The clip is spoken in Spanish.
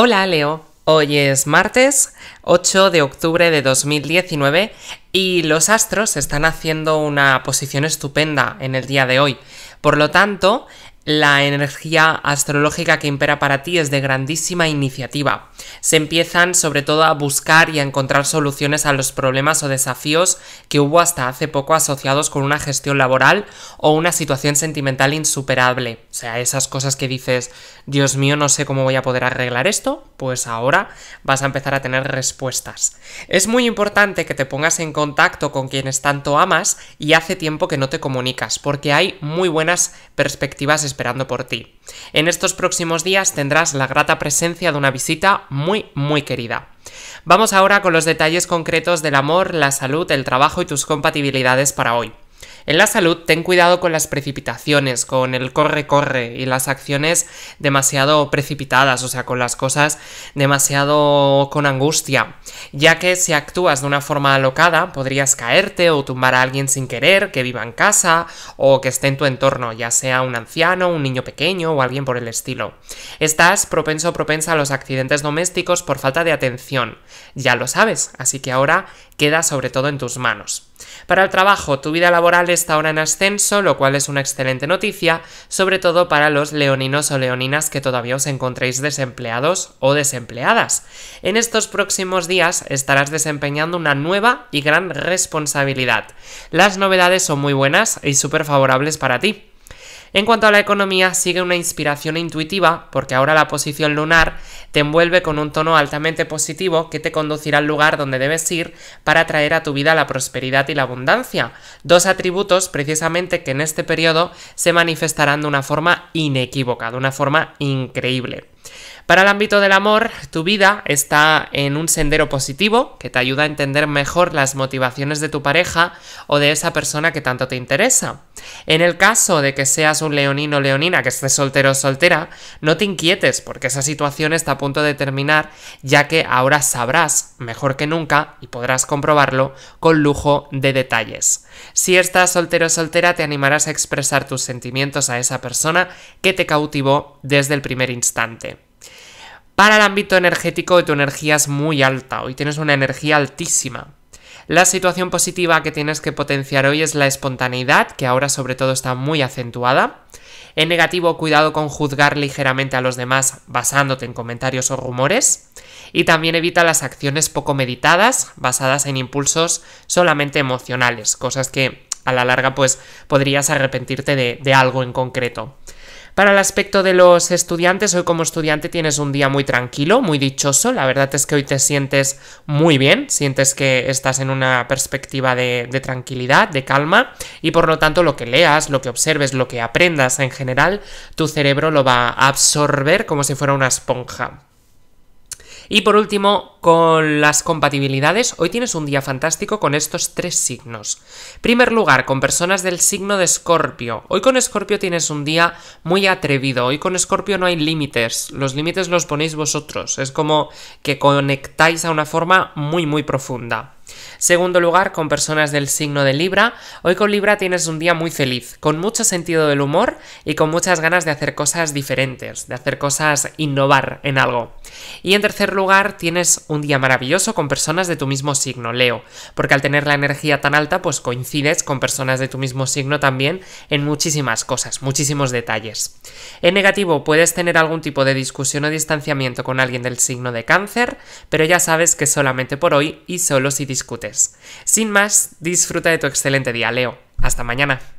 Hola Leo, hoy es martes 8 de octubre de 2019 y los astros están haciendo una posición estupenda en el día de hoy. Por lo tanto, la energía astrológica que impera para ti es de grandísima iniciativa. Se empiezan sobre todo a buscar y a encontrar soluciones a los problemas o desafíos que hubo hasta hace poco asociados con una gestión laboral o una situación sentimental insuperable. O sea, esas cosas que dices, Dios mío, no sé cómo voy a poder arreglar esto, pues ahora vas a empezar a tener respuestas. Es muy importante que te pongas en contacto con quienes tanto amas y hace tiempo que no te comunicas, porque hay muy buenas perspectivas esperando por ti. En estos próximos días tendrás la grata presencia de una visita muy, muy querida. Vamos ahora con los detalles concretos del amor, la salud, el trabajo y tus compatibilidades para hoy. En la salud, ten cuidado con las precipitaciones, con el corre-corre y las acciones demasiado precipitadas, o sea, con las cosas demasiado con angustia, ya que si actúas de una forma alocada, podrías caerte o tumbar a alguien sin querer que viva en casa o que esté en tu entorno, ya sea un anciano, un niño pequeño o alguien por el estilo. Estás propenso o propensa a los accidentes domésticos por falta de atención. Ya lo sabes, así que ahora queda sobre todo en tus manos. Para el trabajo, tu vida laboral está ahora en ascenso, lo cual es una excelente noticia, sobre todo para los leoninos o leoninas que todavía os encontréis desempleados o desempleadas. En estos próximos días estarás desempeñando una nueva y gran responsabilidad. Las novedades son muy buenas y súper favorables para ti. En cuanto a la economía, sigue una inspiración intuitiva, porque ahora la posición lunar te envuelve con un tono altamente positivo que te conducirá al lugar donde debes ir para traer a tu vida la prosperidad y la abundancia, dos atributos precisamente que en este periodo se manifestarán de una forma inequívoca, de una forma increíble. Para el ámbito del amor, tu vida está en un sendero positivo que te ayuda a entender mejor las motivaciones de tu pareja o de esa persona que tanto te interesa. En el caso de que seas un leonino o leonina que estés soltero o soltera, no te inquietes porque esa situación está a punto de terminar ya que ahora sabrás mejor que nunca y podrás comprobarlo con lujo de detalles. Si estás soltero o soltera te animarás a expresar tus sentimientos a esa persona que te cautivó desde el primer instante. Para el ámbito energético tu energía es muy alta, hoy tienes una energía altísima. La situación positiva que tienes que potenciar hoy es la espontaneidad, que ahora sobre todo está muy acentuada. En negativo, cuidado con juzgar ligeramente a los demás basándote en comentarios o rumores. Y también evita las acciones poco meditadas, basadas en impulsos solamente emocionales, cosas que a la larga pues podrías arrepentirte de, de algo en concreto. Para el aspecto de los estudiantes, hoy como estudiante tienes un día muy tranquilo, muy dichoso. La verdad es que hoy te sientes muy bien, sientes que estás en una perspectiva de, tranquilidad, de calma, y por lo tanto lo que leas, lo que observes, lo que aprendas en general, tu cerebro lo va a absorber como si fuera una esponja. Y por último, con las compatibilidades, hoy tienes un día fantástico con estos tres signos. Primer lugar, con personas del signo de Escorpio. Hoy con Escorpio tienes un día muy atrevido. Hoy con Escorpio no hay límites. Los límites los ponéis vosotros. Es como que conectáis a una forma muy, muy profunda. Segundo lugar, con personas del signo de Libra, hoy con Libra tienes un día muy feliz, con mucho sentido del humor y con muchas ganas de hacer cosas diferentes, de hacer cosas, innovar en algo. Y en tercer lugar, tienes un día maravilloso con personas de tu mismo signo, Leo, porque al tener la energía tan alta, pues coincides con personas de tu mismo signo también en muchísimas cosas, muchísimos detalles. En negativo, puedes tener algún tipo de discusión o distanciamiento con alguien del signo de cáncer, pero ya sabes que solamente por hoy y solo si discutes sin más, disfruta de tu excelente día, Leo. Hasta mañana.